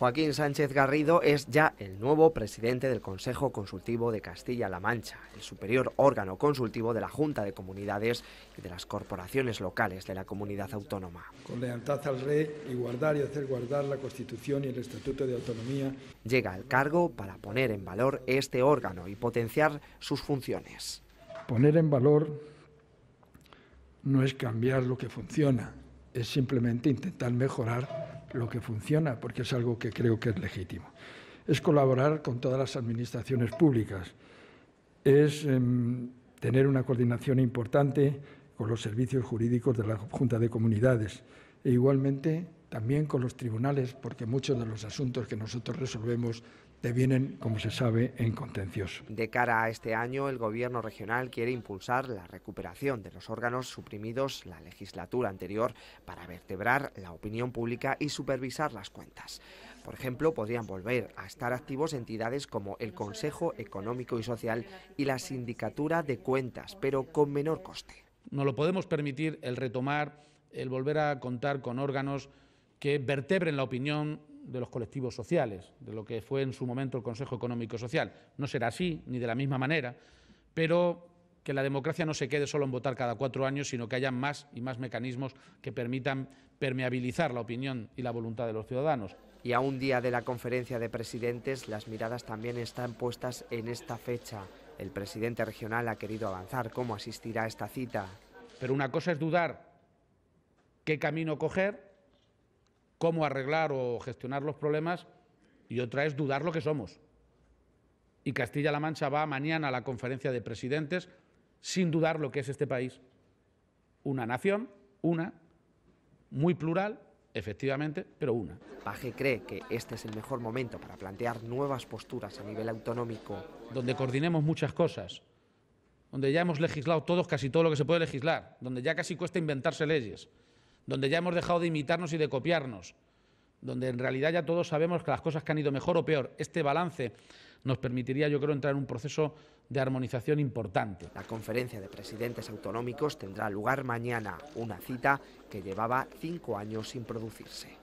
Joaquín Sánchez Garrido es ya el nuevo presidente del Consejo Consultivo de Castilla-La Mancha, el superior órgano consultivo de la Junta de Comunidades y de las corporaciones locales de la comunidad autónoma. Con lealtad al rey y guardar y hacer guardar la Constitución y el Estatuto de Autonomía. Llega al cargo para poner en valor este órgano y potenciar sus funciones. Poner en valor no es cambiar lo que funciona, es simplemente intentar mejorar lo que funciona, porque es algo que creo que es legítimo. Es colaborar con todas las administraciones públicas, es em, tener una coordinación importante con los servicios jurídicos de la Junta de Comunidades e igualmente también con los tribunales, porque muchos de los asuntos que nosotros resolvemos devienen, como se sabe, en contencioso. De cara a este año, el Gobierno regional quiere impulsar la recuperación de los órganos suprimidos la legislatura anterior para vertebrar la opinión pública y supervisar las cuentas. Por ejemplo, podrían volver a estar activos entidades como el Consejo Económico y Social y la Sindicatura de Cuentas, pero con menor coste. No lo podemos permitir el retomar, el volver a contar con órganos que vertebren la opinión de los colectivos sociales, de lo que fue en su momento el Consejo Económico Social. No será así, ni de la misma manera, pero que la democracia no se quede solo en votar cada cuatro años, sino que haya más y más mecanismos que permitan permeabilizar la opinión y la voluntad de los ciudadanos. Y a un día de la conferencia de presidentes, las miradas también están puestas en esta fecha. El presidente regional ha querido avanzar cómo asistirá a esta cita. Pero una cosa es dudar qué camino coger cómo arreglar o gestionar los problemas y otra es dudar lo que somos. Y Castilla-La Mancha va mañana a la conferencia de presidentes sin dudar lo que es este país. Una nación, una, muy plural, efectivamente, pero una. Paje cree que este es el mejor momento para plantear nuevas posturas a nivel autonómico. Donde coordinemos muchas cosas, donde ya hemos legislado todos casi todo lo que se puede legislar, donde ya casi cuesta inventarse leyes donde ya hemos dejado de imitarnos y de copiarnos, donde en realidad ya todos sabemos que las cosas han ido mejor o peor, este balance nos permitiría, yo creo, entrar en un proceso de armonización importante. La conferencia de presidentes autonómicos tendrá lugar mañana, una cita que llevaba cinco años sin producirse.